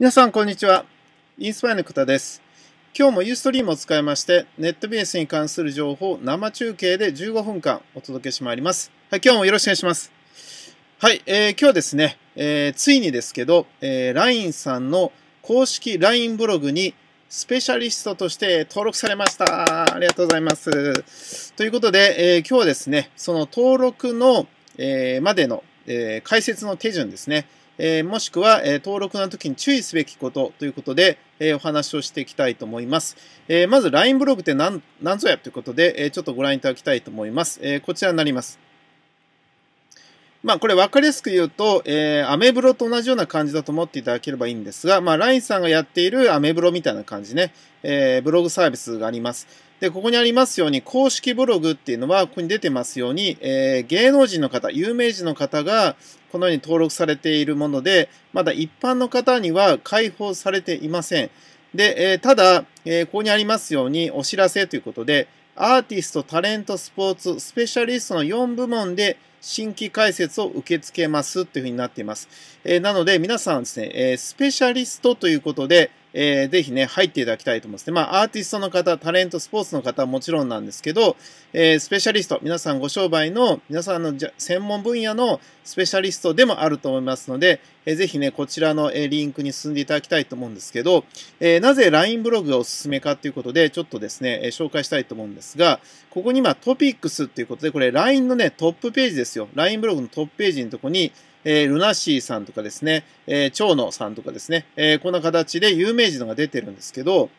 皆さん、こんにちは。インスパイの方です。今日もユーストリームを使いまして、ネットベースに関する情報を生中継で15分間お届けしてまいります。はい、今日もよろしくお願いします。はい、えー、今日ですね、えー、ついにですけど、えー、LINE さんの公式 LINE ブログにスペシャリストとして登録されました。ありがとうございます。ということで、えー、今日はですね、その登録の、えー、までの、えー、解説の手順ですね、えー、もしくは、えー、登録の時に注意すべきことということで、えー、お話をしていきたいと思います。えまず LINE ブログって何何ぞやということで、えちょっとご覧いただきたいと思います。えこちらになります。まあ、これ分かりやすく言うと、えー、アメブロと同じような感じだと思っていただければいいんですが、まあ、LINE さんがやっているアメブロみたいな感じね、えー、ブログサービスがあります。で、ここにありますように、公式ブログっていうのは、ここに出てますように、えー、芸能人の方、有名人の方が、このように登録されているもので、まだ一般の方には開放されていません。で、えー、ただ、えー、ここにありますように、お知らせということで、アーティスト、タレント、スポーツ、スペシャリストの4部門で新規解説を受け付けますっていうふうになっています。えー、なので皆さんですね、えー、スペシャリストということで、えー、ぜひね、入っていただきたいと思います。で、まあ、アーティストの方、タレント、スポーツの方はもちろんなんですけど、えー、スペシャリスト、皆さんご商売の、皆さんの専門分野のスペシャリストでもあると思いますので、えー、ぜひね、こちらの、えリンクに進んでいただきたいと思うんですけど、えなぜ LINE ブログがおすすめかということで、ちょっとですね、え紹介したいと思うんですが、ここに今トピックスっていうことで、これ LINE のね、トップページですよ。LINE ブログのトップページのとこに、えー、ルナシーさんとかですね、えー、蝶野さんとかですね、えー、こんな形で有名人が出てるんですけど、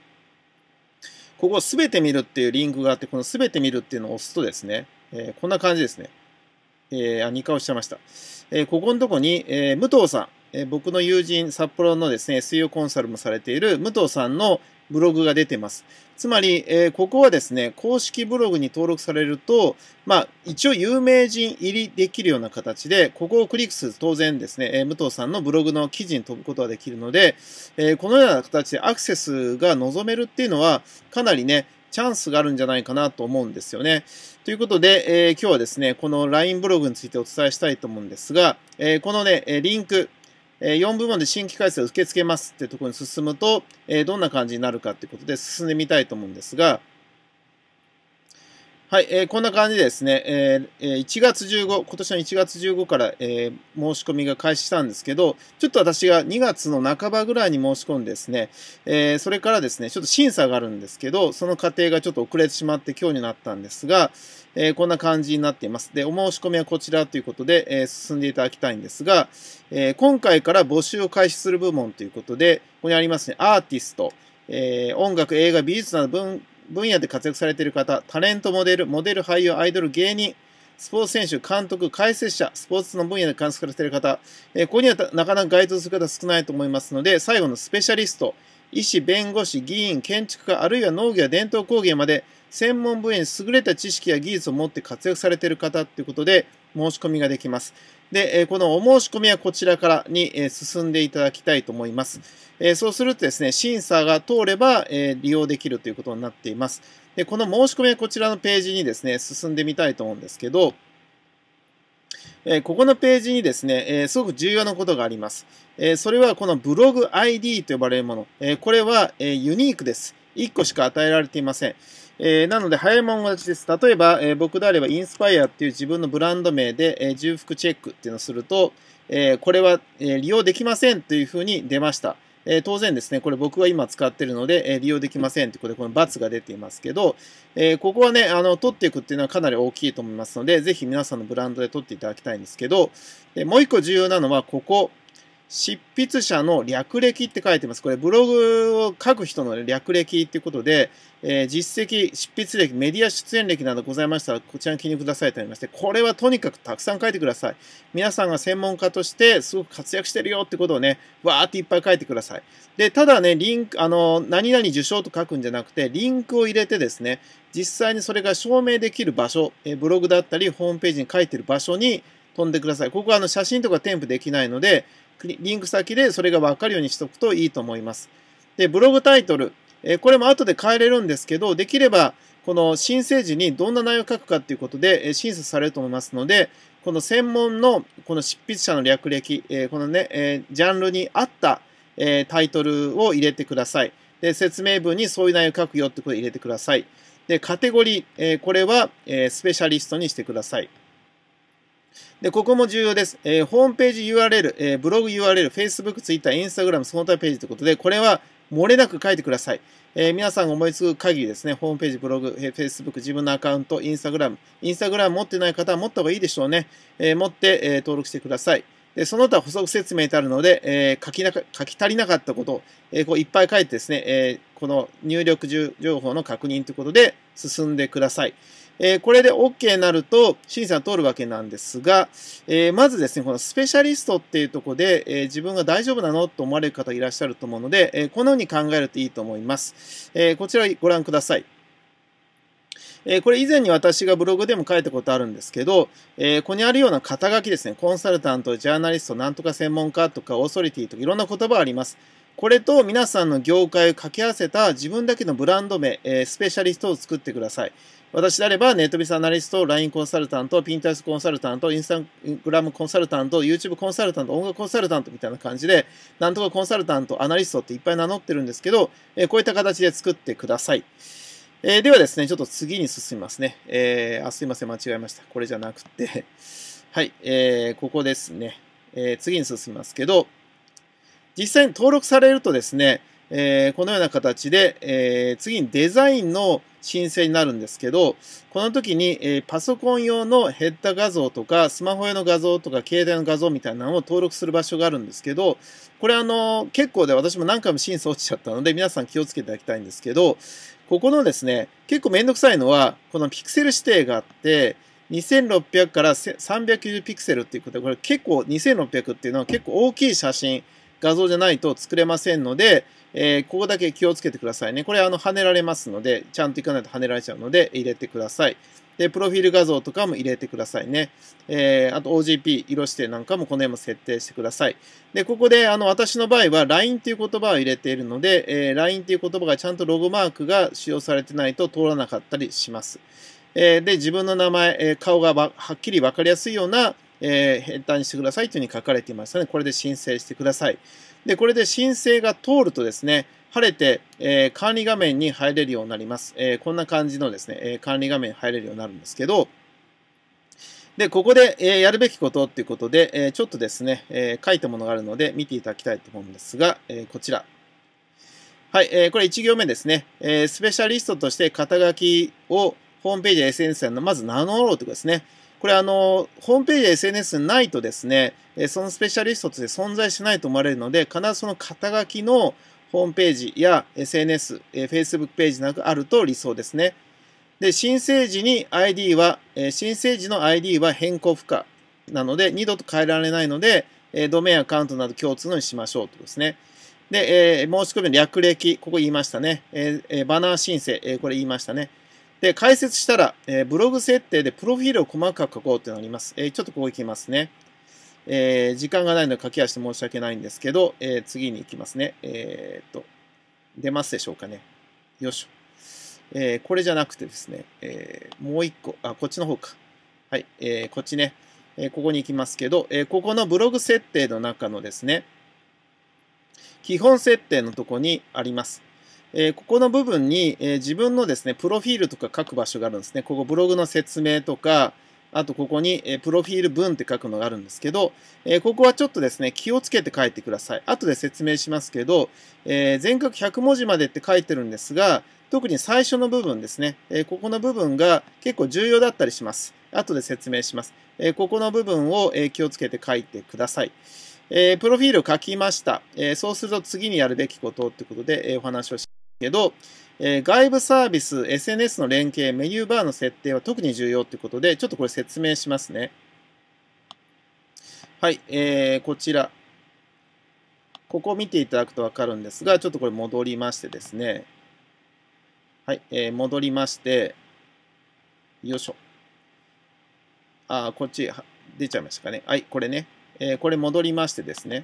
ここすべて見るっていうリンクがあって、このすべて見るっていうのを押すとですね、えー、こんな感じですね。えー、あ、2回押しちゃいました。えー、ここのとこに、えー、武藤さん、え僕の友人、札幌のですね、水曜コンサルもされている武藤さんのブログが出てます。つまり、えー、ここはですね、公式ブログに登録されると、まあ、一応有名人入りできるような形で、ここをクリックすると当然ですね、えー、武藤さんのブログの記事に飛ぶことができるので、えー、このような形でアクセスが望めるっていうのは、かなりね、チャンスがあるんじゃないかなと思うんですよね。ということで、え今日はですね、この LINE ブログについてお伝えしたいと思うんですが、えこのね、リンク、4部門で新規改正を受け付けますってところに進むと、どんな感じになるかってことで進んでみたいと思うんですが、はい、えー、こんな感じですね。えー、1月15、今年の1月15から、えー、申し込みが開始したんですけど、ちょっと私が2月の半ばぐらいに申し込んでですね、えー、それからですね、ちょっと審査があるんですけど、その過程がちょっと遅れてしまって今日になったんですが、えー、こんな感じになっています。で、お申し込みはこちらということで、えー、進んでいただきたいんですが、えー、今回から募集を開始する部門ということで、ここにありますね、アーティスト、えー、音楽、映画、美術など文分野で活躍されている方、タレント、モデル、モデル、俳優、アイドル、芸人、スポーツ選手、監督、解説者、スポーツの分野で活躍されている方、えここにはなかなか該当する方少ないと思いますので、最後のスペシャリスト、医師、弁護士、議員、建築家、あるいは農業や伝統工芸まで、専門分野に優れた知識や技術を持って活躍されている方ということで、申し込みができます。で、このお申し込みはこちらからに進んでいただきたいと思います。そうするとですね、審査が通れば利用できるということになっています。で、この申し込みはこちらのページにですね、進んでみたいと思うんですけど、えここのページにですね、えすごく重要なことがあります。えそれはこのブログ ID と呼ばれるもの。えこれは、えユニークです。1個しか与えられていません。えー、なので、早いもん勝ちです。例えば、えー、僕であれば、インスパイアっていう自分のブランド名で、えー、重複チェックっていうのをすると、えこれは、え利用できませんというふうに出ました。え当然ですね、これ僕が今使ってるので、え利用できませんってことで、この×が出ていますけど、えここはね、あの、取っていくっていうのはかなり大きいと思いますので、ぜひ皆さんのブランドで取っていただきたいんですけど、えもう一個重要なのは、ここ、執筆者の略歴って書いてます。これブログを書く人の略歴っていうことで、えー、実績、執筆歴、メディア出演歴などございましたら、こちらに記入くださいとありまして、これはとにかくたくさん書いてください。皆さんが専門家としてすごく活躍してるよってことをね、わーっていっぱい書いてください。で、ただね、リンク、あの、何々受賞と書くんじゃなくて、リンクを入れてですね、実際にそれが証明できる場所、えー、ブログだったり、ホームページに書いてる場所に飛んでください。ここはあの写真とか添付できないので、リンク先でそれがわかるようにしておくといいと思います。で、ブログタイトル。えこれも後で変えれるんですけど、できれば、この申請時にどんな内容を書くかということで審査されると思いますので、この専門のこの執筆者の略歴、えこのね、えジャンルに合った、えタイトルを入れてください。で、説明文にそういう内容を書くよってことを入れてください。で、カテゴリー、えこれは、えスペシャリストにしてください。で、ここも重要です。えー、ホームページ URL、えー、ブログ URL、Facebook、Twitter、Instagram、その他ページということで、これは漏れなく書いてください。えー、皆さんが思いつく限りですね、ホームページ、ブログ、えー、Facebook、自分のアカウント、Instagram、Instagram 持ってない方は持った方がいいでしょうね。え持って、え登録してください。その他補足説明とあるので、えー、書きな書き足りなかったこと、えー、こういっぱい書いてですね、えー、この入力情報の確認ということで進んでください。えこれで OK になると審査通るわけなんですが、えまずですね、このスペシャリストっていうとこで、え自分が大丈夫なのと思われる方いらっしゃると思うので、えこのように考えるといいと思います。えこちらご覧ください。えこれ以前に私がブログでも書いたことあるんですけど、えここにあるような肩書きですね、コンサルタント、ジャーナリスト、なんとか専門家とか、オーソリティとかいろんな言葉あります。これと皆さんの業界を掛け合わせた自分だけのブランド名、えスペシャリストを作ってください。私であれば、ネットビスアナリスト、LINE コンサルタント、ピンタスコンサルタント、インスタグラムコンサルタント、YouTube コンサルタント、音楽コンサルタントみたいな感じで、なんとかコンサルタント、アナリストっていっぱい名乗ってるんですけど、えこういった形で作ってください。えー、ではですね、ちょっと次に進みますね。えー、あ、すいません、間違えました。これじゃなくて はい、えー、ここですね。えー、次に進みますけど、実際に登録されるとですね、えー、このような形で、えー、次にデザインの申請になるんですけど、この時に、えー、パソコン用のヘッダ画像とか、スマホ用の画像とか、携帯の画像みたいなのを登録する場所があるんですけど、これあの、結構で私も何回も審査落ちちゃったので、皆さん気をつけていただきたいんですけど、ここのですね、結構めんどくさいのは、このピクセル指定があって、2600から390ピクセルっていうことで、これ結構2600っていうのは結構大きい写真、画像じゃないと作れませんので、えー、ここだけ気をつけてくださいね。これ、あの、跳ねられますので、ちゃんと行かないと跳ねられちゃうので、入れてください。で、プロフィール画像とかも入れてくださいね。えー、あと OGP、色指定なんかもこの辺も設定してください。で、ここで、あの、私の場合は LINE っていう言葉を入れているので、えー、LINE っていう言葉がちゃんとログマークが使用されてないと通らなかったりします。えー、で、自分の名前、え顔がはっきりわかりやすいようなえー、返にしてくださいというふうに書かれていまたので、これで申請してください。で、これで申請が通るとですね、晴れて、えー、管理画面に入れるようになります。えー、こんな感じのですね、えー、管理画面入れるようになるんですけど、で、ここで、えやるべきことっていうことで、えちょっとですね、え書いたものがあるので見ていただきたいと思うんですが、えこちら。はい、えこれ1行目ですね、えスペシャリストとして肩書きをホームページや SNS のまず名乗ろうということですね。これあの、ホームページや SNS ないとですね、そのスペシャリストとして存在しないと思われるので、必ずその肩書きのホームページや SNS、Facebook ページなどあると理想ですね。で、申請時に ID は、申請時の ID は変更不可なので、二度と変えられないので、ドメインアカウントなど共通のにしましょうとですね。で、え申し込みの略歴、ここ言いましたね。えバナー申請、えこれ言いましたね。で、解説したら、えー、ブログ設定でプロフィールを細かく書こうってなります。えー、ちょっとここ行きますね。えー、時間がないので書き足して申し訳ないんですけど、えー、次に行きますね。えー、っと、出ますでしょうかね。よいしょ。えー、これじゃなくてですね、えー、もう一個、あ、こっちの方か。はい、えー、こっちね。えー、ここに行きますけど、えー、ここのブログ設定の中のですね、基本設定のとこにあります。えー、ここの部分に、えー、自分のですね、プロフィールとか書く場所があるんですね。ここブログの説明とか、あとここに、えー、プロフィール文って書くのがあるんですけど、えここはちょっとですね、気をつけて書いてください。後で説明しますけど、え全角100文字までって書いてるんですが、特に最初の部分ですね、えここの部分が結構重要だったりします。後で説明します。えここの部分を、え気をつけて書いてください。えプロフィールを書きました。えそうすると次にやるべきことってことで、えお話をします。けど、えー、外部サービス、SNS の連携、メニューバーの設定は特に重要ということで、ちょっとこれ説明しますね。はい、えー、こちら。ここを見ていただくとわかるんですが、ちょっとこれ戻りましてですね。はい、えー、戻りまして、よいしょ。あ、こっち、出ちゃいましたかね。はい、これね。えー、これ戻りましてですね。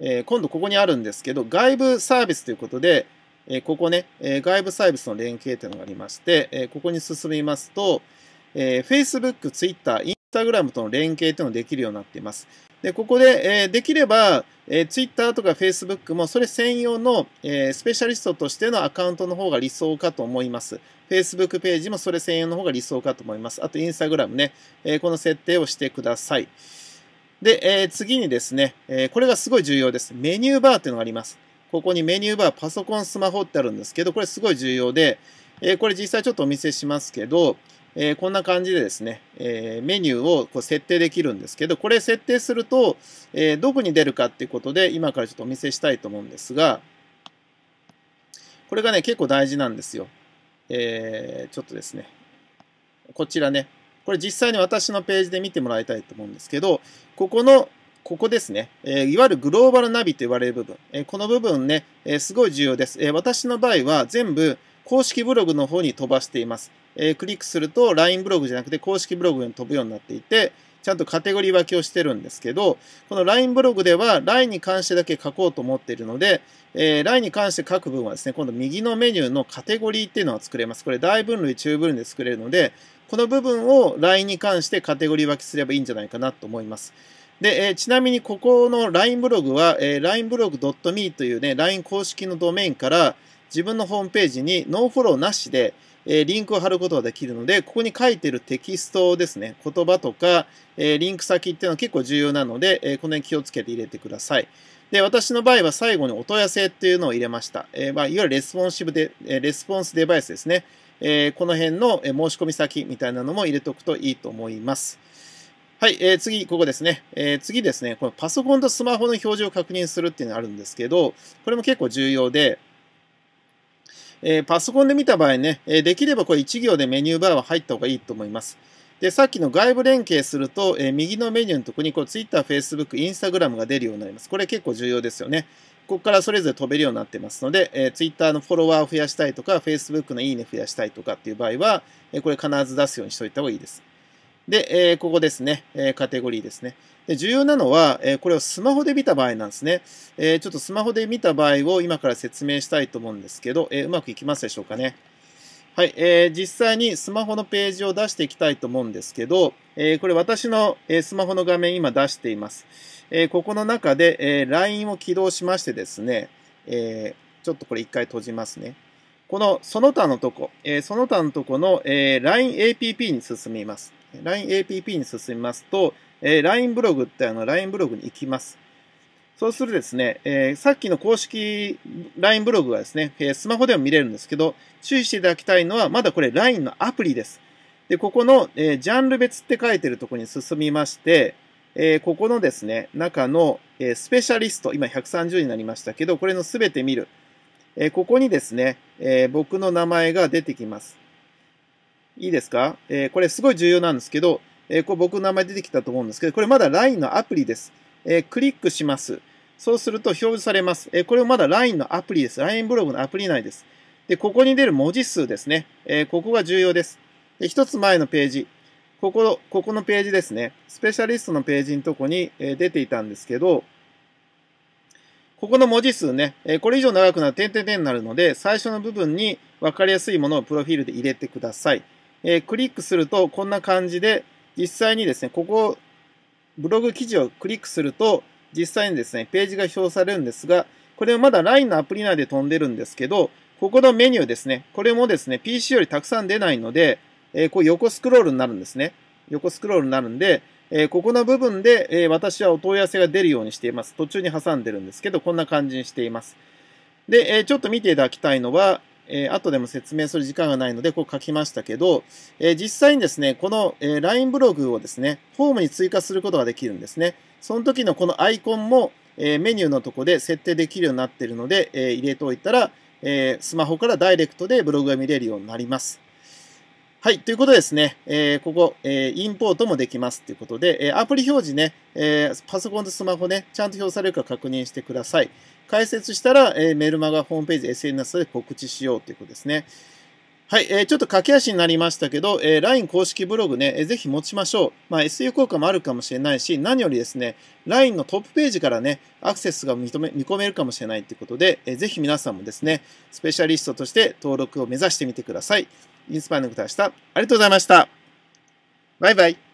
え今度ここにあるんですけど、外部サービスということで、えここね、え外部サービスの連携というのがありまして、えここに進みますと、え Facebook、Twitter、Instagram との連携というのができるようになっています。で、ここで、えできれば、え Twitter とか Facebook もそれ専用の、えスペシャリストとしてのアカウントの方が理想かと思います。Facebook ページもそれ専用の方が理想かと思います。あと Instagram ね、えこの設定をしてください。で、えー、次にですね、えー、これがすごい重要です。メニューバーっていうのがあります。ここにメニューバー、パソコン、スマホってあるんですけど、これすごい重要で、えー、これ実際ちょっとお見せしますけど、えこんな感じでですね、えメニューをこう設定できるんですけど、これ設定すると、えどこに出るかっていうことで、今からちょっとお見せしたいと思うんですが、これがね、結構大事なんですよ。えちょっとですね、こちらね、これ実際に私のページで見てもらいたいと思うんですけど、ここの、ここですね。えいわゆるグローバルナビと言われる部分。えこの部分ね、えすごい重要です、え私の場合は全部公式ブログの方に飛ばしています。えクリックすると LINE ブログじゃなくて公式ブログに飛ぶようになっていて、ちゃんとカテゴリー分けをしてるんですけど、この LINE ブログでは LINE に関してだけ書こうと思っているので、えー、LINE に関して書く分はですね、今度右のメニューのカテゴリーっていうのは作れます。これ大分類、中分類で作れるので、この部分をラインに関してカテゴリー分けすればいいんじゃないかなと思います。で、えー、ちなみにここの LINE ブログは、えー、lineblog.me というね、LINE 公式のドメインから自分のホームページにノーフォローなしで、えー、リンクを貼ることができるので、ここに書いているテキストですね、言葉とか、えー、リンク先っていうのは結構重要なので、えー、この辺気をつけて入れてください。で、私の場合は最後にお問い合わせっていうのを入れました。えーまあ、いわゆるレスポンシブで、レスポンスデバイスですね。えー、この辺の申し込み先みたいなのも入れておくといいと思います。はい、えー、次、ここですね。えー、次ですね、このパソコンとスマホの表示を確認するっていうのがあるんですけど、これも結構重要で、えー、パソコンで見た場合ね、えできればこれ1行でメニューバーは入った方がいいと思います。で、さっきの外部連携すると、え右のメニューのとこにこう Twitter、Facebook、Instagram が出るようになります。これ結構重要ですよね。ここからそれぞれ飛べるようになってますので、えー、Twitter のフォロワーを増やしたいとか、Facebook のいいね増やしたいとかっていう場合は、えこれ必ず出すようにしといた方がいいです。で、えここですね、えカテゴリーですね。で重要なのは、えこれをスマホで見た場合なんですね、えちょっとスマホで見た場合を今から説明したいと思うんですけど、えうまくいきますでしょうかね。はい、えー、実際にスマホのページを出していきたいと思うんですけど、えー、これ私の、えスマホの画面今出しています。えー、ここの中で、え LINE を起動しましてですね、えちょっとこれ一回閉じますね。このその他のとこ、えその他のとこの、え LINE APP に進みます。LINE APP に進みますと、え LINE ブログってあの LINE ブログに行きます。そうするですね、えー、さっきの公式 LINE ブログはですね、えー、スマホでも見れるんですけど、注意していただきたいのは、まだこれ LINE のアプリです。で、ここの、えー、ジャンル別って書いてるとこに進みまして、えここのですね、中の、えスペシャリスト、今130になりましたけど、これのすべて見る。えここにですね、え僕の名前が出てきます。いいですか、えこれすごい重要なんですけど、えこれ僕の名前出てきたと思うんですけど、これまだ LINE のアプリです。えクリックします。そうすると表示されます。えこれもまだ LINE のアプリです。LINE ブログのアプリ内です。で、ここに出る文字数ですね。えここが重要です。で、一つ前のページ。ここ、ここのページですね。スペシャリストのページのとこに、え出ていたんですけど、ここの文字数ね、えこれ以上長くなる点々点になるので、最初の部分に分かりやすいものをプロフィールで入れてください。えクリックするとこんな感じで、実際にですね、ここ、ブログ記事をクリックすると、実際にですね、ページが表されるんですが、これまだ LINE のアプリ内で飛んでるんですけど、ここのメニューですね、これもですね、PC よりたくさん出ないので、えー、こう横スクロールになるんですね。横スクロールになるんで、えー、ここの部分で、えー、私はお問い合わせが出るようにしています。途中に挟んでるんですけど、こんな感じにしています。で、えちょっと見ていただきたいのは、えー、後でも説明する時間がないので、こう書きましたけど、えー、実際にですね、この、えー、LINE ブログをですね、ホームに追加することができるんですね。その時のこのアイコンも、えー、メニューのとこで設定できるようになっているので、えー、入れておいたら、えー、スマホからダイレクトでブログが見れるようになります。はい。ということですね。えー、ここ、えー、インポートもできますということで、えー、アプリ表示ね、えー、パソコンとスマホね、ちゃんと表示されるか確認してください。解説したら、えー、メルマガホームページ、SNS で告知しようということですね。はい、えー、ちょっと駆け足になりましたけど、えー、LINE 公式ブログね、えー、ぜひ持ちましょう。まあ、s u 効果もあるかもしれないし、何よりですね、LINE のトップページからね、アクセスが認め見込めるかもしれないということで、えー、ぜひ皆さんもですね、スペシャリストとして登録を目指してみてください。インスパイのことでした。ありがとうございました。バイバイ。